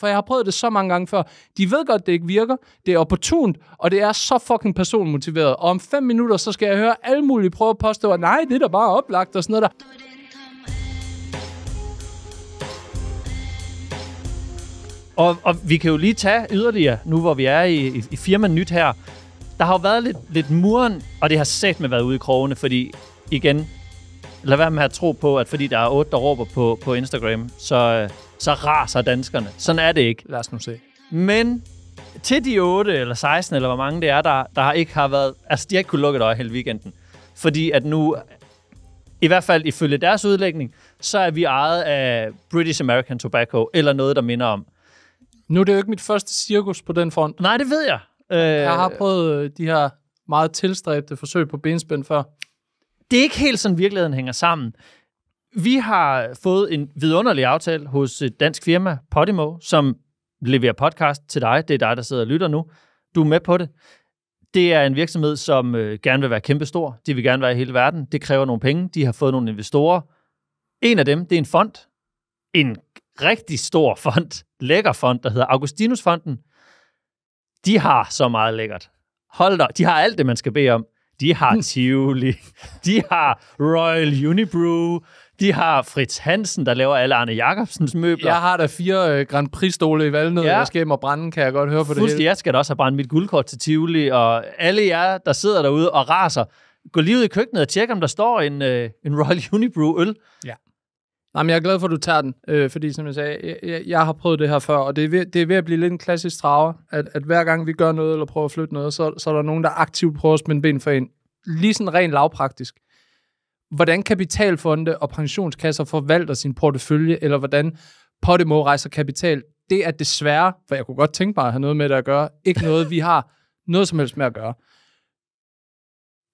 for jeg har prøvet det så mange gange før. De ved godt, det ikke virker, det er opportunt, og det er så fucking personmotiveret. Og om fem minutter, så skal jeg høre alle mulige prøve at påstå, at nej, det er da bare oplagt og sådan noget der. Og, og vi kan jo lige tage yderligere, nu hvor vi er i, i, firma nyt her. Der har jo været lidt, lidt muren, og det har sat med været ude i krogene, fordi igen, lad være med at tro på, at fordi der er otte, der råber på, på Instagram, så øh, så raser danskerne. Sådan er det ikke. Lad os nu se. Men til de 8 eller 16, eller hvor mange det er, der, der har ikke har været... Altså, de har ikke kunnet lukke et øje hele weekenden. Fordi at nu, i hvert fald ifølge deres udlægning, så er vi ejet af British American Tobacco, eller noget, der minder om. Nu er det jo ikke mit første cirkus på den front. Nej, det ved jeg. Øh, jeg har prøvet øh, de her meget tilstræbte forsøg på benspænd før. Det er ikke helt sådan, virkeligheden hænger sammen. Vi har fået en vidunderlig aftale hos et dansk firma, Podimo, som leverer podcast til dig. Det er dig, der sidder og lytter nu. Du er med på det. Det er en virksomhed, som øh, gerne vil være kæmpestor. De vil gerne være i hele verden. Det kræver nogle penge. De har fået nogle investorer. En af dem, det er en fond. En rigtig stor fond. Lækker fond, der hedder Augustinusfonden. De har så meget lækkert. Hold da, de har alt det, man skal bede om. De har mm. Tivoli, de har Royal Unibrew, de har Fritz Hansen, der laver alle Arne Jacobsens møbler. Jeg har da fire øh, Grand Prix-stole i valgnød, ja. der skal hjem og brænde, kan jeg godt høre på det hele. Jeg skal da også have brændt mit guldkort til Tivoli, og alle jer, der sidder derude og raser, gå lige ud i køkkenet og tjek, om der står en, øh, en Royal Unibrew øl. Ja. Nej, men jeg er glad for, at du tager den, øh, fordi som jeg sagde, jeg, jeg, jeg har prøvet det her før, og det er ved, det er ved at blive lidt en klassisk traver, at, at hver gang vi gør noget eller prøver at flytte noget, så, så er der nogen, der aktivt prøver at spænde ben for en. Lige sådan rent lavpraktisk hvordan kapitalfonde og pensionskasser forvalter sin portefølje, eller hvordan Podimo rejser kapital, det er desværre, for jeg kunne godt tænke mig at have noget med det at gøre, ikke noget, vi har noget som helst med at gøre.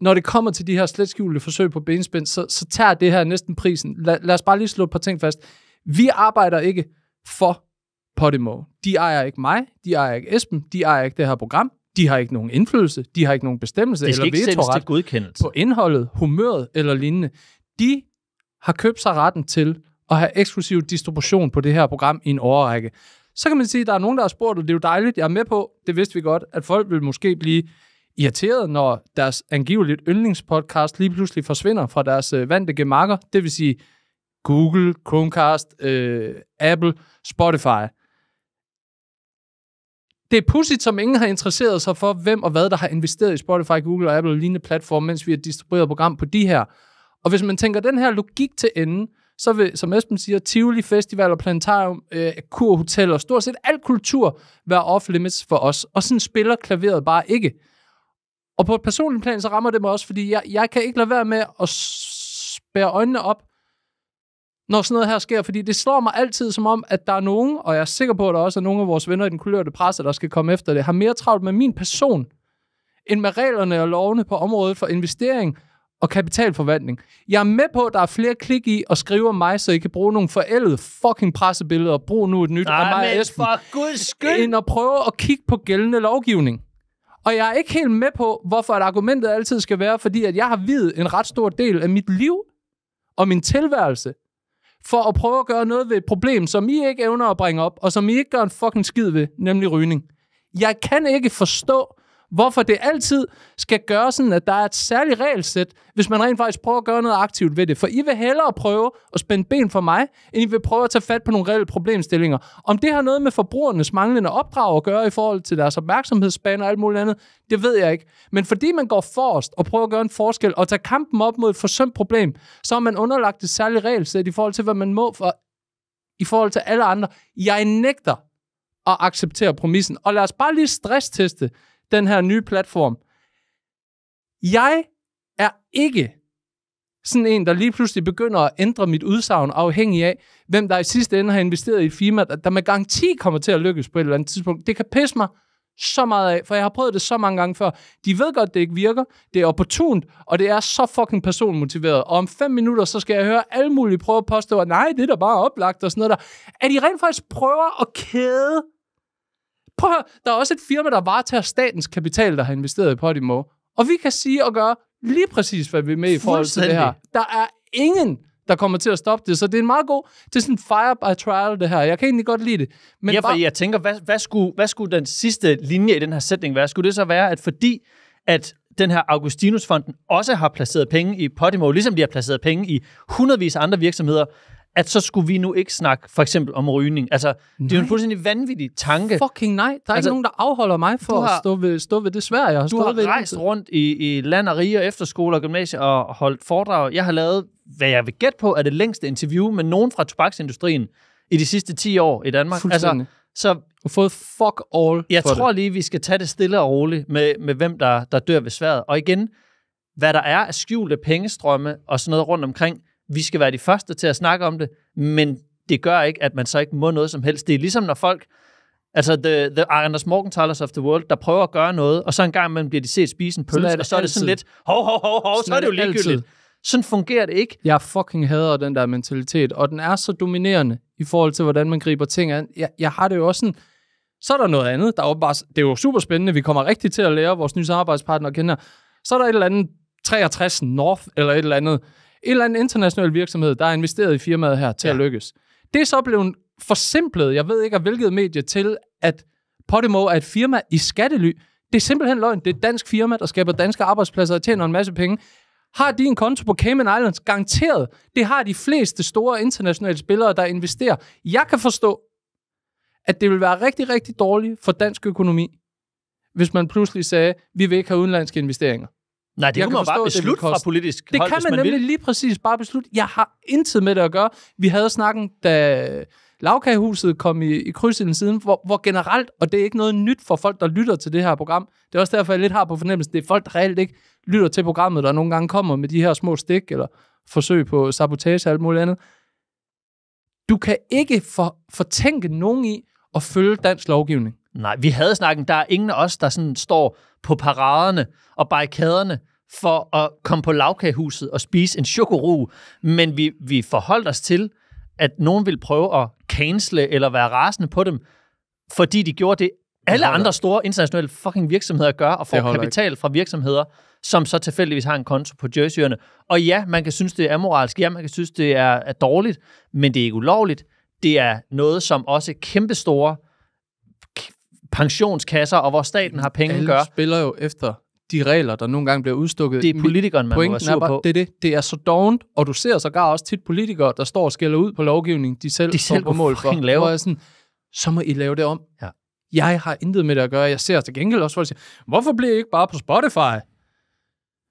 Når det kommer til de her slet skjulte forsøg på benspænd, så, så tager det her næsten prisen. La, lad os bare lige slå et par ting fast. Vi arbejder ikke for Podimo. De ejer ikke mig, de ejer ikke Esben, de ejer ikke det her program. De har ikke nogen indflydelse, de har ikke nogen bestemmelse eller vetoret godkendelse. på indholdet, humøret eller lignende. De har købt sig retten til at have eksklusiv distribution på det her program i en årrække. Så kan man sige, at der er nogen, der har spurgt, og det er jo dejligt, jeg er med på, det vidste vi godt, at folk vil måske blive irriteret, når deres angiveligt yndlingspodcast lige pludselig forsvinder fra deres øh, vante gemakker, det vil sige Google, Chromecast, øh, Apple, Spotify det er pudsigt, som ingen har interesseret sig for, hvem og hvad, der har investeret i Spotify, Google og Apple og lignende platforme, mens vi har distribueret program på de her. Og hvis man tænker den her logik til ende, så vil, som Esben siger, Tivoli Festival og Planetarium, øh, og stort set al kultur være off-limits for os. Og sådan spiller klaveret bare ikke. Og på et personligt plan, så rammer det mig også, fordi jeg, jeg kan ikke lade være med at spære øjnene op når sådan noget her sker, fordi det slår mig altid som om, at der er nogen, og jeg er sikker på, at der også er nogle af vores venner i den kulørte presse, der skal komme efter det, har mere travlt med min person, end med reglerne og lovene på området for investering og kapitalforvandling. Jeg er med på, at der er flere klik i at skrive om mig, så I kan bruge nogle forældede fucking pressebilleder og bruge nu et nyt Nej, af mig men Esben, for guds skyld. end at prøve at kigge på gældende lovgivning. Og jeg er ikke helt med på, hvorfor at argumentet altid skal være, fordi at jeg har videt en ret stor del af mit liv og min tilværelse for at prøve at gøre noget ved et problem, som I ikke evner at bringe op, og som I ikke gør en fucking skid ved, nemlig rygning. Jeg kan ikke forstå, Hvorfor det altid skal gøre sådan, at der er et særligt regelsæt, hvis man rent faktisk prøver at gøre noget aktivt ved det. For I vil hellere prøve at spænde ben for mig, end I vil prøve at tage fat på nogle reelle problemstillinger. Om det har noget med forbrugernes manglende opdrag at gøre i forhold til deres opmærksomhedsspan og alt muligt andet, det ved jeg ikke. Men fordi man går forrest og prøver at gøre en forskel og tager kampen op mod et forsømt problem, så har man underlagt et særligt regelsæt i forhold til, hvad man må for, i forhold til alle andre. Jeg nægter at acceptere præmissen. Og lad os bare lige stressteste den her nye platform. Jeg er ikke sådan en, der lige pludselig begynder at ændre mit udsagn afhængig af, hvem der i sidste ende har investeret i et firma, der med garanti kommer til at lykkes på et eller andet tidspunkt. Det kan pisse mig så meget af, for jeg har prøvet det så mange gange før. De ved godt, det ikke virker, det er opportunt, og det er så fucking personmotiveret. Og om fem minutter, så skal jeg høre alle mulige prøve at påstå, at nej, det er da bare oplagt og sådan noget der. At de rent faktisk prøver at kæde Prøv høre, der er også et firma, der varetager statens kapital, der har investeret i Podimo. Og vi kan sige og gøre lige præcis, hvad vi er med i forhold til det her. Der er ingen, der kommer til at stoppe det. Så det er en meget god... Det er sådan fire by trial, det her. Jeg kan egentlig godt lide det. Men ja, for bare... jeg tænker, hvad, hvad, skulle, hvad skulle den sidste linje i den her sætning være? Skulle det så være, at fordi at den her Augustinusfonden også har placeret penge i Podimo, ligesom de har placeret penge i hundredvis af andre virksomheder, at så skulle vi nu ikke snakke for eksempel om rygning. Altså, nej. det er jo en fuldstændig vanvittig tanke. Fucking nej. Der er altså, ikke nogen, der afholder mig for har, at stå ved, stå ved det svære, jeg har Du har ved rejst det. rundt i, i land og rige og efterskoler og gymnasier og holdt foredrag. Jeg har lavet, hvad jeg vil gætte på, er det længste interview med nogen fra tobaksindustrien i de sidste 10 år i Danmark. Altså, så har fået fuck all Jeg for tror det. lige, vi skal tage det stille og roligt med, med hvem der, der dør ved sværet. Og igen, hvad der er af skjulte pengestrømme og sådan noget rundt omkring, vi skal være de første til at snakke om det, men det gør ikke, at man så ikke må noget som helst. Det er ligesom, når folk, altså the, the Anders Morgenthalers of the world, der prøver at gøre noget, og så en gang imellem bliver de set spise en pølse, og så er det sådan lidt, hov, hov, hov, hov, så er det jo ligegyldigt. Altid. Sådan fungerer det ikke. Jeg fucking hader den der mentalitet, og den er så dominerende i forhold til, hvordan man griber ting an. Jeg, jeg har det jo også sådan, så er der noget andet, der er bare, det er jo super spændende, vi kommer rigtig til at lære vores nye samarbejdspartner at kende her. Så er der et eller andet 63 North, eller et eller andet, en eller anden international virksomhed, der har investeret i firmaet her til ja. at lykkes. Det er så blevet forsimplet, jeg ved ikke af hvilket medie, til at Podimo er et firma i skattely. Det er simpelthen løgn. Det er et dansk firma, der skaber danske arbejdspladser og tjener en masse penge. Har de en konto på Cayman Islands? Garanteret. Det har de fleste store internationale spillere, der investerer. Jeg kan forstå, at det vil være rigtig, rigtig dårligt for dansk økonomi, hvis man pludselig sagde, vi vil ikke have udenlandske investeringer. Nej, det jeg kan man forstå, bare beslutte det fra politisk Det hold, kan man, man nemlig vil. lige præcis bare beslutte. Jeg har intet med det at gøre. Vi havde snakken, da lavkagehuset kom i, i krydsilden siden, hvor, hvor generelt, og det er ikke noget nyt for folk, der lytter til det her program, det er også derfor, jeg lidt har på fornemmelsen, det er folk, der reelt ikke lytter til programmet, der nogle gange kommer med de her små stik, eller forsøg på sabotage og alt muligt andet. Du kan ikke for, fortænke nogen i at følge dansk lovgivning. Nej, vi havde snakken. Der er ingen af os, der sådan står på paraderne og barrikaderne for at komme på lavkagehuset og spise en chokoru, men vi, vi forholdt os til, at nogen ville prøve at cancele eller være rasende på dem, fordi de gjorde det, alle andre store internationale fucking virksomheder gør, og får kapital ikke. fra virksomheder, som så tilfældigvis har en konto på Jerseyerne. Og ja, man kan synes, det er amoralsk, ja, man kan synes, det er, er dårligt, men det er ikke ulovligt. Det er noget, som også kæmpestore store pensionskasser, og hvor staten har penge Alle gør. spiller jo efter de regler, der nogle gange bliver udstukket. Det er politikeren, man må sur på. Bare, det er det. Det er så dovent, og du ser så gar også tit politikere, der står og skælder ud på lovgivningen, de selv, de selv på mål for. Lave. Hvor jeg sådan, så må I lave det om. Ja. Jeg har intet med det at gøre. Jeg ser til gengæld også folk siger, hvorfor bliver I ikke bare på Spotify?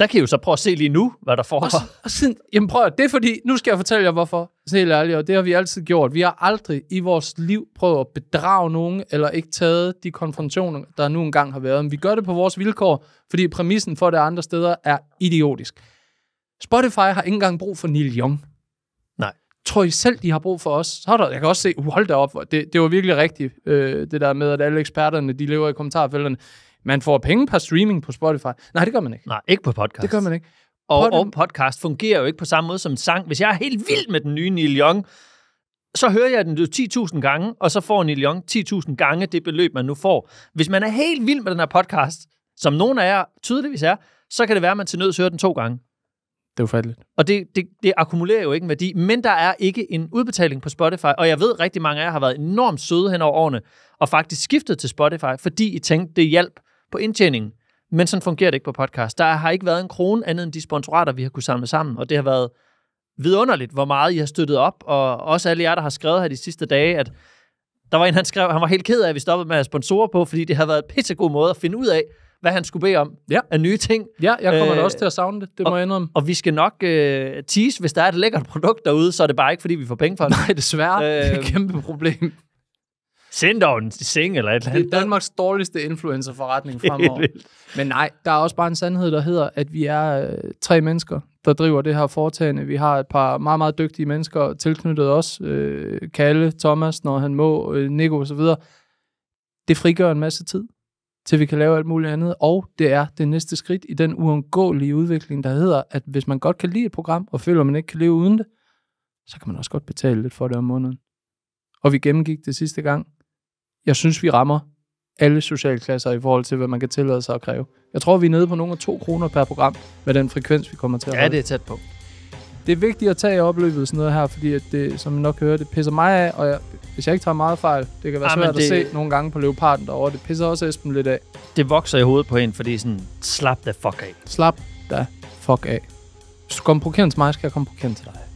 Der kan I jo så prøve at se lige nu, hvad der foregår. Og, så, og siden, jamen prøv at, det er fordi, nu skal jeg fortælle jer hvorfor. Så helt ærligt, og det har vi altid gjort. Vi har aldrig i vores liv prøvet at bedrage nogen, eller ikke taget de konfrontationer, der nu engang har været. Men vi gør det på vores vilkår, fordi præmissen for det andre steder er idiotisk. Spotify har ikke engang brug for Neil Young. Nej. Tror I selv, de har brug for os? Så der, jeg kan også se, hold da op, det, det var virkelig rigtigt, øh, det der med, at alle eksperterne, de lever i kommentarfelterne. Man får penge per streaming på Spotify. Nej, det gør man ikke. Nej, ikke på podcast. Det gør man ikke. Og, Pod- og podcast fungerer jo ikke på samme måde som sang. Hvis jeg er helt vild med den nye Neil Young, så hører jeg den 10.000 gange, og så får Neil Young 10.000 gange det beløb, man nu får. Hvis man er helt vild med den her podcast, som nogen af jer tydeligvis er, så kan det være, at man til nøds hører den to gange. Det er ufatteligt. Og det, det, det akkumulerer jo ikke en værdi, men der er ikke en udbetaling på Spotify, og jeg ved, at rigtig mange af jer har været enormt søde hen over årene, og faktisk skiftet til Spotify, fordi I tænkte, det hjælp på indtjeningen. Men sådan fungerer det ikke på podcast. Der har ikke været en krone andet end de sponsorater, vi har kunne samle sammen, og det har været vidunderligt, hvor meget I har støttet op, og også alle jer, der har skrevet her de sidste dage, at der var en, han skrev, han var helt ked af, at vi stoppede med at sponsorer på, fordi det havde været en pissegod måde at finde ud af, hvad han skulle bede om ja. af nye ting. Ja, jeg kommer da øh, også til at savne det, det og, må jeg indrømme. Og vi skal nok øh, tease, hvis der er et lækkert produkt derude, så er det bare ikke, fordi vi får penge for det. Nej, desværre. Øh, det er et kæmpe problem. Send dog en seng eller et eller andet. Det er Danmarks dårligste influencerforretning fremover. Men nej, der er også bare en sandhed, der hedder, at vi er øh, tre mennesker, der driver det her foretagende. Vi har et par meget, meget dygtige mennesker tilknyttet os. Øh, Kalle, Thomas, når han må, øh, Nico osv. Det frigør en masse tid til vi kan lave alt muligt andet. Og det er det næste skridt i den uundgåelige udvikling, der hedder, at hvis man godt kan lide et program, og føler, at man ikke kan leve uden det, så kan man også godt betale lidt for det om måneden. Og vi gennemgik det sidste gang, jeg synes, vi rammer alle socialklasser i forhold til, hvad man kan tillade sig at kræve. Jeg tror, vi er nede på nogle af 2 kroner per program med den frekvens, vi kommer til at holde. Ja, det er tæt på. Det er vigtigt at tage i opløbet sådan noget her, fordi at det, som man nok hører, det pisser mig af, og jeg, hvis jeg ikke tager meget fejl, det kan være ja, ah, svært det... at se nogle gange på Leoparden derovre, det pisser også Esben lidt af. Det vokser i hovedet på en, fordi sådan, slap the fuck af. Slap da fuck af. Hvis du kommer på kendt til mig, skal jeg komme på kendt til dig.